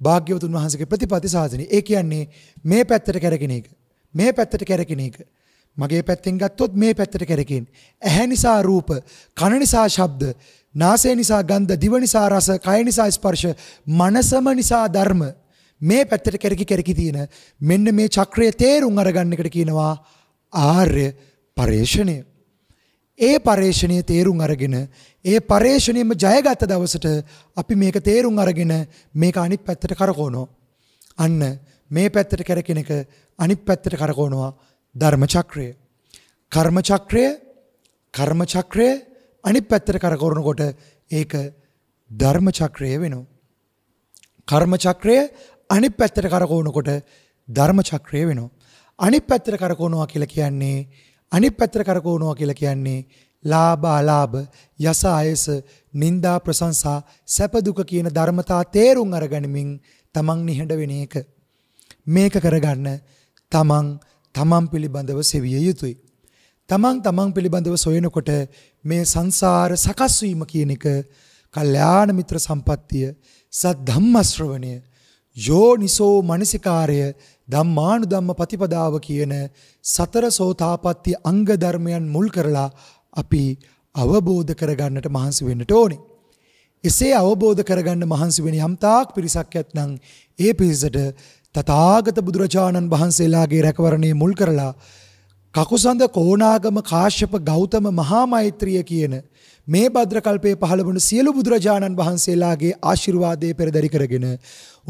භාග්‍යවතුන් වහන්සේගේ ප්‍රතිපatti සාසනේ. ඒ කියන්නේ මේ පැත්තට කැරගෙන එක. මේ පැත්තට කැරගෙන එක. මගේ පැත්තෙන් ගත්තොත් මේ පැත්තට කැරකෙන්. ඇහැ නිසා රූප, කන නිසා ශබ්ද, නාසය නිසා ගන්ධ, දිව නිසා රස, කය නිසා ස්පර්ශ, මනසම නිසා ධර්ම මේ පැත්තට කැරකි කැරකි තියෙන මෙන්න මේ චක්‍රය තේරුම් අරගන්න එකට කියනවා ආර්ය පරේෂණය. ඒ පරේෂණය තේරුම් අරගෙන ඒ පරේෂණයම ජයගත්ත දවසට අපි මේක තේරුම් අරගෙන මේක අනිත් පැත්තට කරකෝනෝ. අන්න මේ පැත්තට කැරකෙන එක අනිත් පැත්තට කරකෝනවා ධර්මචක්‍රය. කර්මචක්‍රය කර්මචක්‍රය අනිත් පැත්තට කරකරනකොට ඒක ධර්මචක්‍රය වෙනවා. කර්මචක්‍රය අනිත් පැත්තට කරකවනකොට ධර්මචක්‍රය වෙනවා. අනිත් පැත්තට කරකවනවා කියලා කියන්නේ අනිත් පැත්තට කරකවනවා කියලා කියන්නේ ලාභ අලාභ යස අයස නිന്ദා ප්‍රශංසා සැප දුක කියන ධර්මතා තේරුම් අරගනිමින් තමන් නිහඬ වෙන එක මේක කරගන්න තමන් තමන් පිළිබඳව සෙවිය යුතුයි. තමන් තමන් පිළිබඳව සොයනකොට මේ සංසාර සකස් වීම කියන එක කල්යාණ මිත්‍ර සම්පත්තිය සද්ධම්ම ශ්‍රවණය යෝනිසෝ මනසිකාරය ධම්මානු ධම්ම ප්‍රතිපදාව කියන සතර සෝතාපට්ටි අංග ධර්මයන් මුල් කරලා අපි අවබෝධ කරගන්නට මහන්සි වෙන්නට ඕනේ. එසේ අවබෝධ කරගන්න මහන්සි වෙන යම්තාක් පිරිසක් ඇත්නම් ඒ පිරිසට තථාගත බුදුරජාණන් වහන්සේලාගේ රැකවරණේ මුල් කරලා කකුසඳ කෝණාගම කාශ්‍යප ගෞතම මහා මෛත්‍රිය කියන මේ භද්‍රකල්පයේ පහළ වුණු සියලු බුදුරජාණන් වහන්සේලාගේ ආශිර්වාදයේ පෙරදරි කරගෙන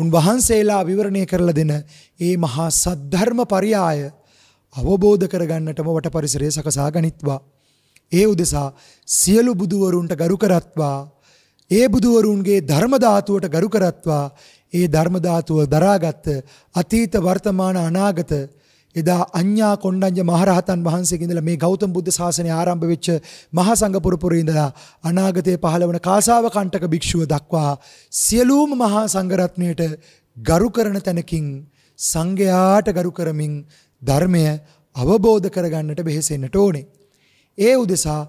උන්වහන්සේලා විවරණය කරලා දෙන ඒ මහා සද්ධර්ම පරියාය අවබෝධ කරගන්නටම වට පරිසරය සකසා ගනිත්වා. ඒ උදෙසා සියලු බුදුවරුන්ට ගරු කරත්වා ඒ බුදුවරුන්ගේ ධර්ම ධාතුවට ගරු කරත්වා ඒ ධර්ම ධාතුව දරාගත් අතීත වර්තමාන අනාගත එදා අඤ්ඤා කොණ්ඩඤ්ඤ මහරහතන් වහන්සේගේ ඉඳලා මේ ගෞතම බුද්ධ ශාසනය ආරම්භ වෙච්ච මහා සංඝ පුරපුරේ ඉඳලා අනාගතයේ පහළවන කාසාව කණ්ඩක භික්ෂුව දක්වා සියලුම මහා සංඝ රත්නයට ගරු කරන තැනකින් සංඝයාට ගරු කරමින් ධර්මය අවබෝධ කරගන්නට බෙහෙසෙන්නට ඕනේ. ඒ උදෙසා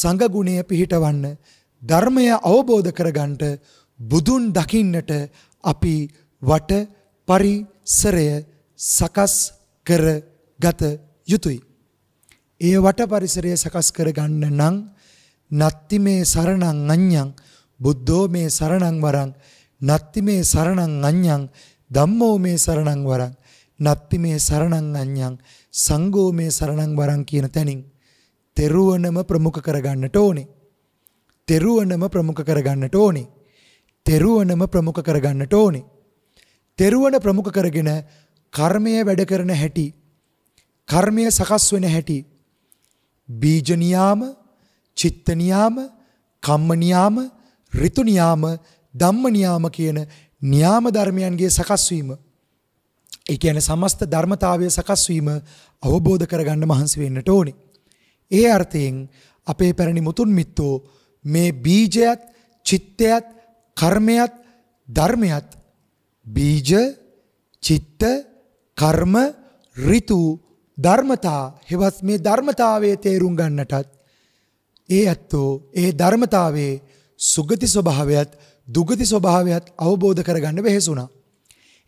සංඝ ගුණය පිහිටවන්න ධර්මය අවබෝධ කරගන්නට බුදුන් දකින්නට අපි වට පරිසරය සකස් කර ගත යුතුයි. ඒ වට පරිසරය සකස් කර ගන්න නම් නත්ති මේ සරණං අඤ්ඤං බුද්ධෝ මේ සරණං වරං නත්ති මේ සරණං අඤ්ඤං ධම්මෝ මේ සරණං වරං නත්ති මේ සරණං අඤ්ඤං සංඝෝ මේ සරණං වරං කියන තැනින් තෙරුවනම ප්‍රමුඛ කරගන්නට ඕනේ. තෙරුවනම ප්‍රමුඛ කරගන්නට ඕනේ. තෙරුවනම ප්‍රමුඛ කරගන්නට ඕනේ. තෙරුවන ප්‍රමුඛ කරගෙන කර්මය වැඩ කරන හැටි කර්මය සකස් වෙන හැටි බීජ නියාම චිත්ත නියාම කම්ම නියාම ඍතු නියාම ධම්ම නියාම කියන නියාම ධර්මයන්ගේ සකස් වීම ඒ කියන්නේ සමස්ත ධර්මතාවය සකස් වීම අවබෝධ කරගන්න මහන්සි වෙන්නට ඕනේ. ඒ අර්ථයෙන් අපේ පැරණි මුතුන් මිත්තෝ මේ බීජයත් චිත්තයත් කර්මයත් ධර්මයත් බීජ චිත්ත කර්ම ඍතු ධර්මතා හෙවත් මේ ධර්මතාවයේ තේරුම් ගන්නටත් ඒ ඇත්තෝ ඒ ධර්මතාවයේ සුගති ස්වභාවයත් දුගති ස්වභාවයත් අවබෝධ කරගන්න වෙහෙසුණා.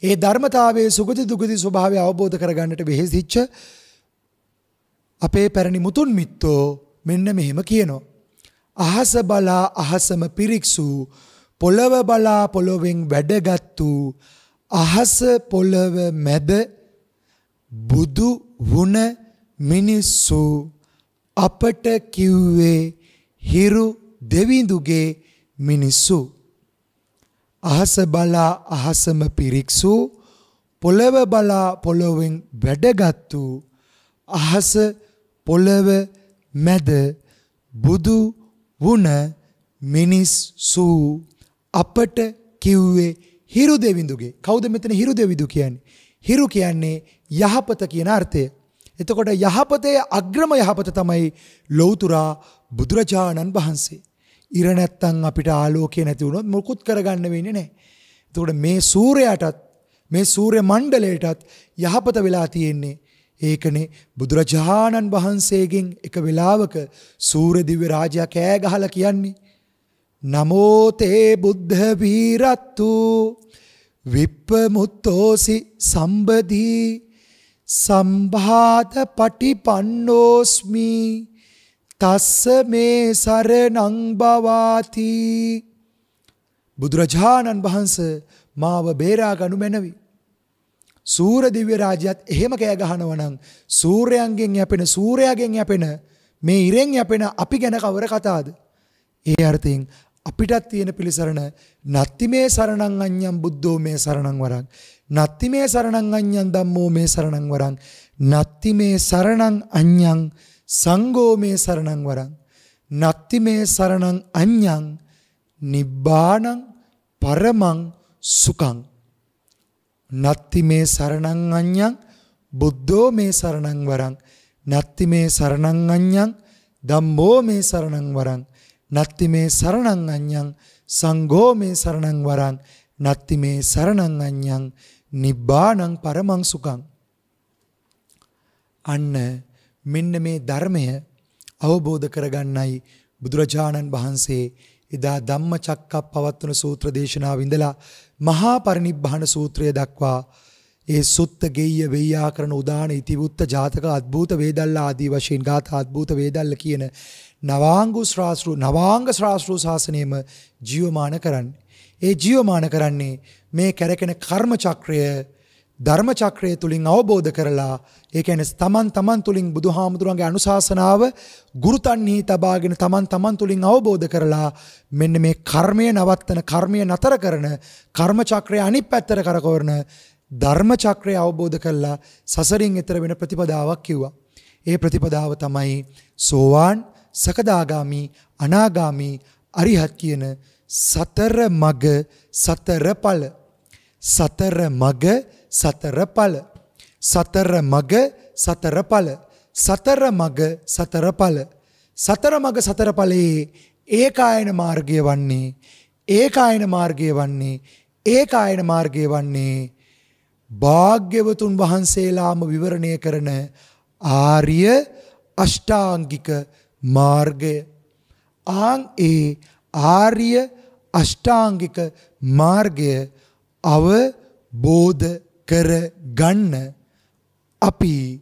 ඒ ධර්මතාවයේ සුගති දුගති ස්වභාවය අවබෝධ කරගන්නට වෙහෙසිච්ච අපේ පැරණි මුතුන් මිත්තෝ මෙන්න මෙහෙම කියනවා. අහස බලා අහසම පිරික්සු පොළව බලා පොළොවෙන් වැඩගත්තු අහස පොළව මැද බුදු වුණ මිනිස්සු අපට කිව්වේ හිරු දෙවිඳුගේ මිනිස්සු අහස බලා අහසම පිරික්සු පොළව බලා පොළොවෙන් වැඩගත්තු අහස පොළව මැද බුදු වුණ මිනිස්සු අපට කිව්වේ හිරු දෙවිඳුගේ කවුද මෙතන හිරු දෙවිඳු කියන්නේ හිරු කියන්නේ යහපත කියන අර්ථය. එතකොට යහපතේ අග්‍රම යහපත තමයි ලෞතුරා බුදුරජාණන් වහන්සේ. ඉර නැත්තම් අපිට ආලෝකය නැති වුණොත් මොකුත් කරගන්න වෙන්නේ නැහැ. එතකොට මේ සූර්යයාටත් මේ සූර්ය මණ්ඩලයටත් යහපත වෙලා තියෙන්නේ. ඒකනේ බුදුරජාණන් වහන්සේගෙන් එක වෙලාවක සූර්ය දිව්‍ය රාජයා කෑ ගහලා කියන්නේ නමෝ තේ බුද්ධ වීරත්තු විප්පමුත්තෝසි සම්බදී සම්භාත පටිපන්නෝස්මි තස්ස මේ සරණං බවාති බුදුරජාණන් වහන්සේ මාව බේරා ගනු මැනවි. සූර දිව්‍ය රාජ්‍යයත් එහෙම කෑ ගහනවා නම් සූර්යයන්ගෙන් යැපෙන සූර්යාගෙන් යැපෙන මේ ඉරෙන් යැපෙන අපි ගැන කවර කතාවද? ඒ අර්ථයෙන් අපිටත් තියෙන පිළිසරණ නත්ති මේ සරණං අඤ්ඤං බුද්ධෝ මේ සරණං වරං නත්ති මේ සරණං අඤ්ඤං ධම්මෝ මේ සරණං වරං නත්ති මේ සරණං අඤ්ඤං සංඝෝ මේ සරණං වරං නත්ති මේ සරණං අඤ්ඤං නිබ්බාණං පරමං සුඛං නත්ති මේ සරණං අඤ්ඤං බුද්ධෝ මේ සරණං වරං නත්ති මේ සරණං අඤ්ඤං ධම්මෝ මේ සරණං වරං නත්ති මේ සරණං අඤ්ඤං සංඝෝ මේ සරණං වරං නත්ති මේ සරණං අඤ්ඤං නිබ්බාණං පරමං සුඛං අන්න මෙන්න මේ ධර්මය අවබෝධ කරගන්නයි බුදුරජාණන් වහන්සේ එදා ධම්මචක්කප් පවත්වන සූත්‍ර දේශනාව ඉඳලා මහා පරිනිබ්බාන සූත්‍රය දක්වා ඒ සුත්ත ගෙය්‍ය වෙය්‍යා කරන උදාන ඉතිවුත්ත ජාතක අද්භූත වේදල්ලා ආදී වශයෙන් ගාථා අද්භූත වේදල්ල කියන නවාංගු ශ්‍රාස්ෘ නවාංග ශ්‍රාස්ෘ ශාසනයම ජීවමාන කරන්නේ. ඒ ජීවමාන කරන්නේ මේ කැරකෙන කර්ම චක්‍රය ධර්ම චක්‍රය තුලින් අවබෝධ කරලා ඒ කියන්නේ තමන් තමන් තුලින් බුදුහාමුදුරන්ගේ අනුශාසනාව ගුරුතන්හි තබාගෙන තමන් තමන් තුලින් අවබෝධ කරලා මෙන්න මේ කර්මය නවත්තන කර්මය නතර කරන කර්ම චක්‍රය අනිත් පැත්තට කරකවන ධර්ම චක්‍රය අවබෝධ කරලා සසරින් එතර වෙන ප්‍රතිපදාවක් කිව්වා. ඒ ප්‍රතිපදාව තමයි සෝවාන් සකදාගාමි අනාගාමි අරිහත් කියන සතර මග සතර ඵල සතර මග සතර ඵල සතර මග සතර ඵල සතර මග සතර ඵල සතර මග සතර ඵලයේ ඒකායන මාර්ගය වන්නේ ඒකායන මාර්ගය වන්නේ ඒකායන මාර්ගය වන්නේ භාග්‍යවතුන් වහන්සේලාම විවරණය කරන ආර්ය අෂ්ටාංගික මාර්ගය ආන් ඒ ආර්ය අෂ්ටාංගික මාර්ගය අවබෝධ කර ගන්න අපි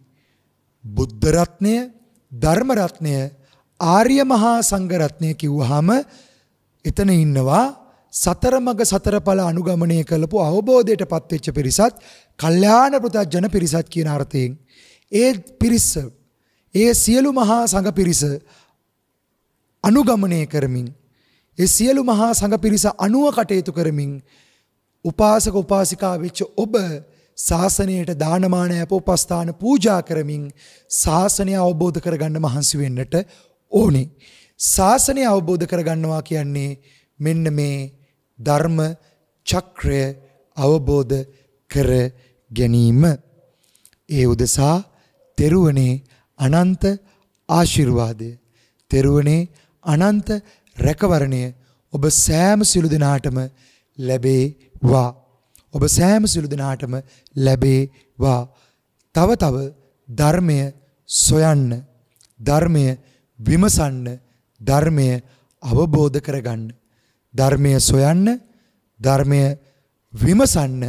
බුද්ධ රත්නය ධර්ම රත්නය ආර්ය මහා සංඝ රත්නය කිව්වහම එතන ඉන්නවා සතර මග සතර ඵල අනුගමනය කළපු අවබෝධයටපත් වෙච්ච පිරිසත් කල්යාණ පෘතජන පිරිසත් කියන අර්ථයෙන් ඒ පිරිස ඒ සියලු මහා සංඝ පිරිස අනුගමනය කරමින් ඒ සියලු මහා සංඝ පිරිස අනුව කටයුතු කරමින් උපාසක උපාසිකා වෙච්ච ඔබ ශාසනයට දානමාන යපෝපස්ථාන පූජා කරමින් ශාසනය අවබෝධ කරගන්න මහන්සි වෙන්නට ඕනේ. ශාසනය අවබෝධ කරගන්නවා කියන්නේ මෙන්න මේ ධර්ම චක්‍රය අවබෝධ කර ගැනීම. ඒ උදෙසා තෙරුවනේ අනන්ත ආශිර්වාදය තෙරුවනේ අනන්ත රැකවරණය ඔබ සෑම සිළු දෙනාටම ලැබේවා ඔබ සෑම සිළු දෙනාටම ලැබේවා තව තව ධර්මය සොයන්න ධර්මය විමසන්න ධර්මය අවබෝධ කරගන්න ධර්මය සොයන්න ධර්මය විමසන්න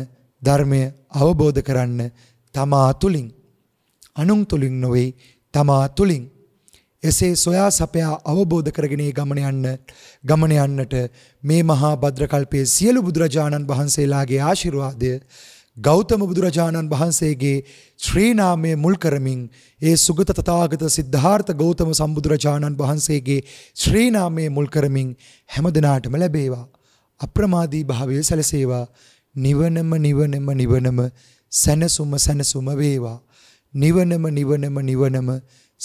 ධර්මය අවබෝධ කරන්න තමා තුලින් අනුන් තුලින් නොවේ තමා තුලින් එසේ සොයා සපයා අවබෝධ කරගෙන ගමන යන්න ගමන යන්නට මේ මහා භද්‍රකල්පයේ සියලු බුදුරජාණන් වහන්සේලාගේ ආශිර්වාදය ගෞතම බුදුරජාණන් වහන්සේගේ ශ්‍රී නාමය මුල් කරමින් ඒ සුගත තථාගත සිද්ධාර්ථ ගෞතම සම්බුදුරජාණන් වහන්සේගේ ශ්‍රී නාමය මුල් කරමින් හැම දිනාටම ලැබේවා අප්‍රමාදී භාවය සැලසේවා නිවනම නිවනම නිවනම සැනසුම සැනසුම වේවා නිවනම නිවනම නිවනම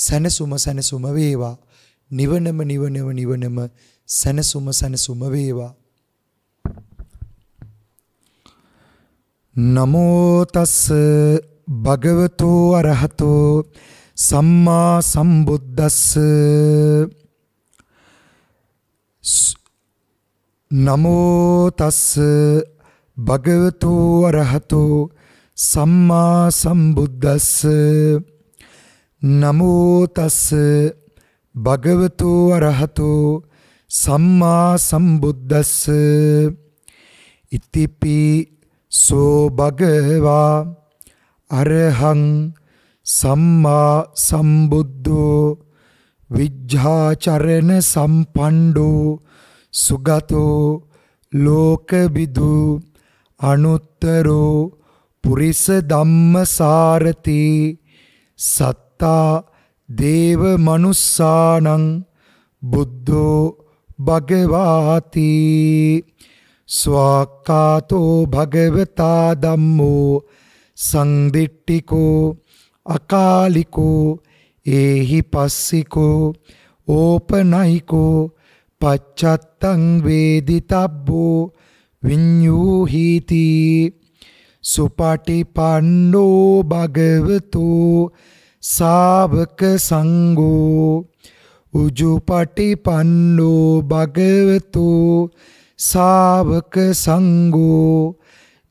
සනසුම සනසුම වේවා නිවනම නිවනම නිවනම සනසුම සනසුම වේවා නමෝ තස් භගවතු අරහතෝ සම්මා සම්බුද්දස්ස නමෝ තස් භගවතු අරහතෝ සම්මා සම්බුද්දස්ස නමෝ තස් භගවතු අරහතෝ සම්මා සම්බුද්දස්ස ඉතිපි සෝ භගවා අරහං සම්මා සම්බුද්ධෝ විජ්ජාචරණ සම්පණ්ඩෝ සුගතෝ ලෝකවිදු අනුත්තරෝ පුරිස ධම්මසාරති සත්තා දේව මනුස්සානං බුද්ධෝ භගවාති ස්වාක්කාතෝ භගවතා ධම්මෝ සංදිට්ටිකෝ අකාලිකෝ ඒහි පස්සිකෝ ඕපනයිකෝ පච්චත්තං වේදිතබ්බෝ විඤ්ඤූහීති සුපටිපන්නෝ භගවතු සාවක සංඝෝ උජුපටිපන්නෝ භගවතු සාවක සංඝෝ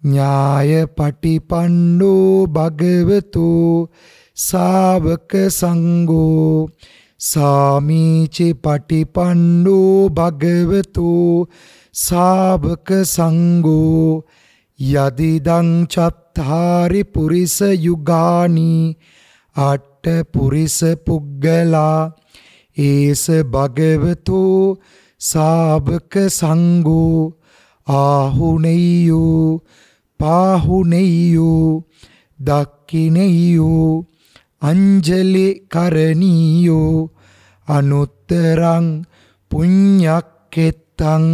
ඥායපටිපන්නෝ භගවතු සාවක සංඝෝ සාමීචි පටිපන්නෝ භගවතු සාවක සංඝෝ යදිදං චත්තාරි පුරිස යුගානි අට පුරිස පුග්ගලා ඒස භගවතෝ සාබක සංඝෝ ආහුනෙයෝ පාහුනෙයෝ දක්කිනෙයෝ අංජලි කරණීයෝ අනුත්තරං පුඤ්ඤක්කෙත්තං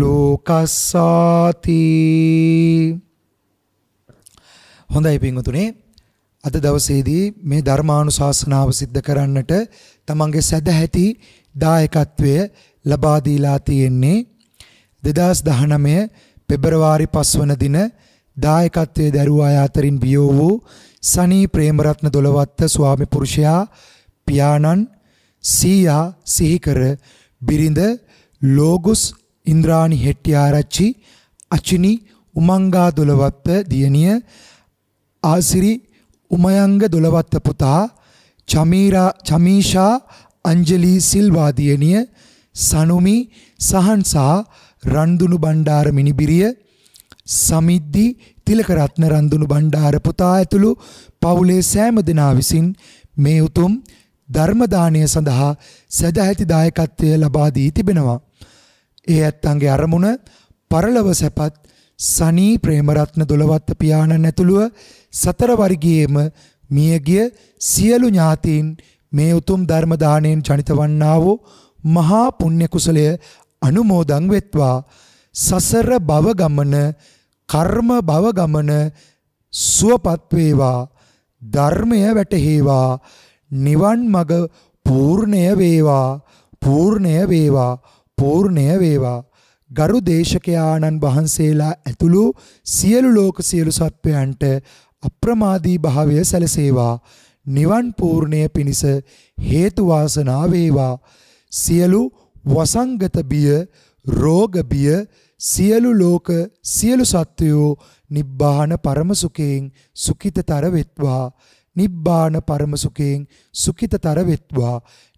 ලෝකස්සාති හොඳයි පින්වතුනේ අද දවසේදී මේ ධර්මානුශාසනාව સિદ્ધ කරන්නට තමන්ගේ සදැහැති දායකත්වය ලබා දීලා තියෙන්නේ 2019 පෙබරවාරි 5 වන දින දායකත්වයේ දරුව අය අතරින් බියෝ වූ සනී ප්‍රේමරත්න දොළවත්ත ස්වාමි පුරුෂයා පියාණන් සීයා සිහිකර බිරිඳ ලෝගුස් ඉන්ද්‍රාණි හෙට්ටිආරච්චි අචිනි උමංගා දොළවත්ත දියණිය ආසිරි උමයංග දොළවත්ත පුතා චමීරා චමීෂා අංජලි සිල්වා දියණිය සනුමි සහන්සා රන්දුණු බණ්ඩාර මිනිබිරිය සමිද්දි තිලකරත්න රන්දුණු බණ්ඩාර පුතා ඇතුළු පවුලේ සෑම දෙනා විසින් මේ උතුම් ධර්ම දාණය සඳහා සදැහැති දායකත්වය ලබා දී තිබෙනවා ඒ ඇත්තන්ගේ අරමුණ පරලව සැපත් සනී ප්‍රේමරත්න දොළවත්ත පියාණන් ඇතුළුව සතර වර්ගයේම මියගිය සියලු ඥාතීන් මේ උතුම් ධර්ම දාණයෙන් ජනිත වන්නා වූ මහා පුණ්‍ය කුසලය අනුමෝදන් වෙත්වා සසර භව ගමන කර්ම භව ගමන සුවපත් වේවා ධර්මය වැටහේවා නිවන් මඟ පූර්ණය වේවා පූර්ණය වේවා පූර්ණය වේවා. ගරු දේශකයාණන් වහන්සේලා ඇතුළු සියලු ලෝක සියලු සත්වයන්ට අප්‍රමාදී භාවය සැලසේවා. නිවන් පූර්ණය පිණිස හේතු වාසනා වේවා. සියලු වසංගත බිය, රෝග බිය සියලු ලෝක සියලු සත්වයෝ නිබ්බාන පරම සුඛයෙන් සුඛිතතර වෙත්වා. නිබ්බාන පරම සුඛයෙන් සුඛිතතර වෙත්වා.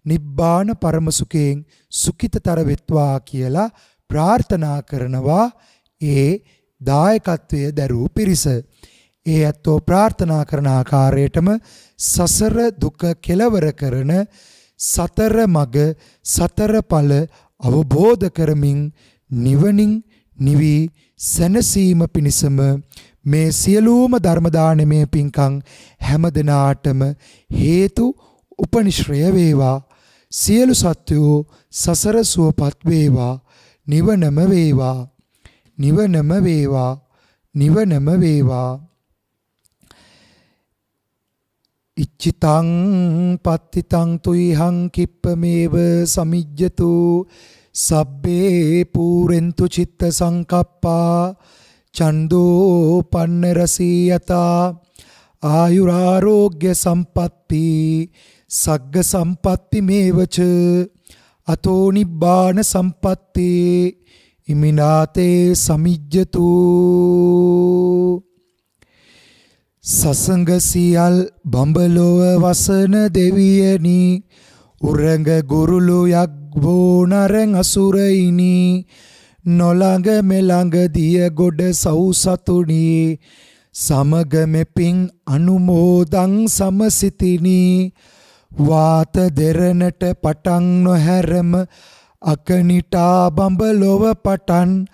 නිබ්බාන පරම සුඛයෙන් සුඛිතතර වෙත්වා කියලා ප්‍රාර්ථනා කරනවා ඒ දායකත්වය දරූ පිරිස. ඒ ඇත්තෝ ප්‍රාර්ථනා කරන ආකාරයටම සසර දුක කෙලවර කරන සතර මග සතර ඵල අවබෝධ කරමින් නිවනින් නිවි සැනසීම පිණිසම මේ සියලුම ධර්ම දානමේ පින්කම් හැම දිනාටම හේතු උපනිශ්‍රය වේවා සියලු සත්වෝ සසර සුවපත් වේවා නිවනම වේවා නිවනම වේවා නිවනම වේවා ඉච්චිතං පත්තිතං තුයිහං කිප්පමේව සමිජ්ජතු සබ්බේ පූරෙන්තු චිත්ත සංකප්පා චන්දෝ පන්න රසීයතා ආයුරාරෝග්‍ය සම්පත්ති සග්ග සම්පatti මේවච අතෝ නිබ්බාන සම්පත්තේ ඉමිනාතේ සමිජ්ජතු සසංග සියල් බඹලොව වසන දෙවියනි උරඟ ගුරුළු යක් වෝනරං අසුරයිනි නොළඟ මෙළඟ දිය ගොඩ සව්සතුනි සමග මෙපින් අනුමෝදං සමසිතිනි වාත දෙරණට පටන් නොහැරම අකනිටා බඹලොව පටන්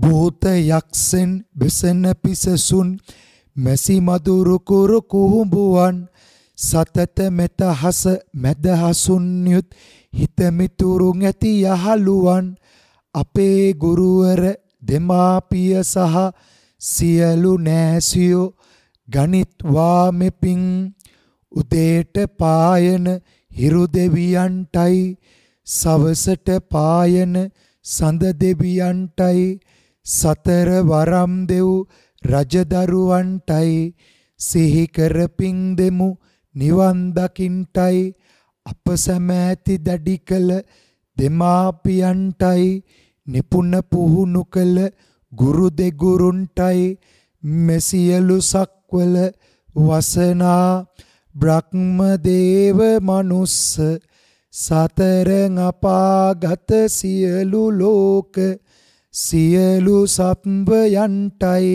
භූත යක්ෂෙන් බෙසෙන පිසසුන් මැසි මදුරු කුරු කුඹුවන් සතත මෙත හස මැද හසුන් යුත් හිත මිතුරුන් ඇති යහලුවන් අපේ ගුරුවර දෙමාපිය සහ සියලු නෑසියෝ ගණිත්වා මෙපින් උදේට පායන හිරු දෙවියන්ටයි සවසට පායන සඳ දෙවියන්ටයි සතර වරම් දෙව් රජදරුවන්ටයි සිහි කරපින් දෙමු නිවන් දකින්ටයි අප සැමෑති දැඩි කළ දෙමාපියන්ටයි නිපුණ පුහුණු කළ ගුරු දෙගුරුන්ටයි මෙසියලු සක්වල වසනා බ්‍රහ්මදේව මනුස්ස සතර අපාගත සියලු ලෝක සියලු සත්වයන්ටයි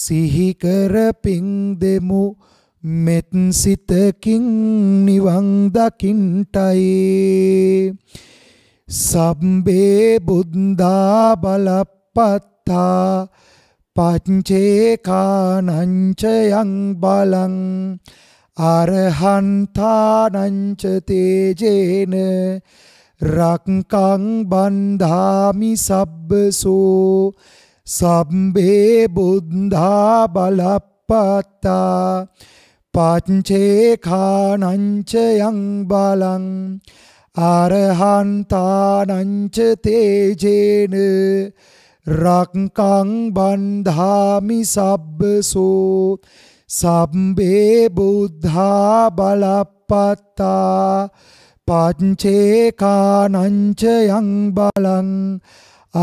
සිහි කර පිං දෙමු මෙත් සිතකින් නිවන් දකින්ටයි සම්බේ බුද්ධා බලප්පත්තා පච්චේකානංචයන් බලං අරහන්තානංච තේජේන රක්කං බන්ධාමි සබ්බසෝ සබ්බේ බුද්ධා බලප්පත්තා පච්චේ කානංච යං බලං අරහන්තානංච තේජේන රක්කං බන්ධාමි සබ්බසෝ සබ්බේ බුද්ධා බලප්පත්තා පච්චේකානංච යං බලං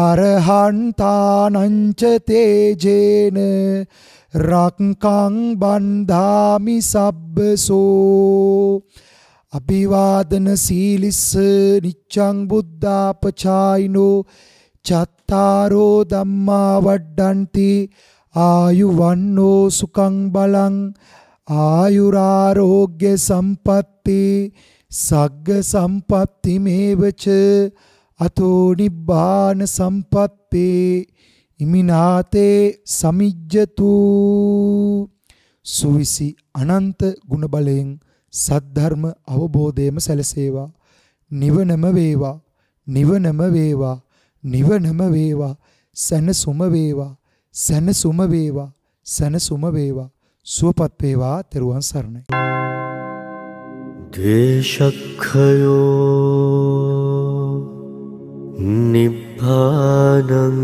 අරහන්තානංච තේජේන රක්කං බන්ධාමි සබ්බසෝ අභිවාදන සීලිස්ස නිච්ඡං බුද්ධාපචායිනෝ චත්තාරෝ ධම්මා වඩ්ඩಂತಿ ආයු වන්නෝ සුකං බලං ආයුරාරෝග්‍ය සම්පatti සග්ග සම්පatti මේවච අතෝ නිබ්බාන සම්පත්තේ ඉමිනාතේ සමිජ්ජතු සුවිසි අනන්ත ගුණ බලයෙන් සද්ධර්ම අවබෝධයම සැලසේවා නිවනම වේවා නිවනම වේවා නිවනම වේවා සැනසුම වේවා සැනසුම වේවා සැනසුම වේවා සුවපත් වේවා තෙරුවන් සරණයි දේශක්ඛයෝ නිබ්බානං